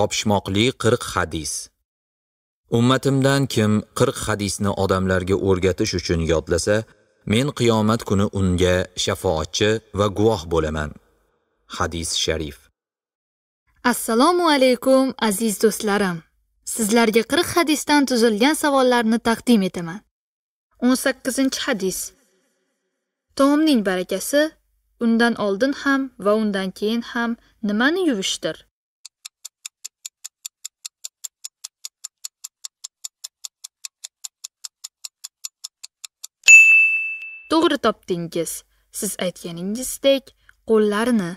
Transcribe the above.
Topishmoqli 40 hadis. Ummatimdan kim 40 hadisni odamlarga o'rgatish uchun yodlasa, men qiyomat kuni unga shafoatchi va guvoh bo'laman. Hadis sharif. Assalomu alaykum aziz do'stlarim. Sizlarga 40 hadisdan tuzilgan savollarni taqdim etaman. 18-hadis. Taomning barakasi undan oldin ham va undan keyin ham nimani yuvishdir? to'g'ri topdingiz siz aytganingizdek qo'llarini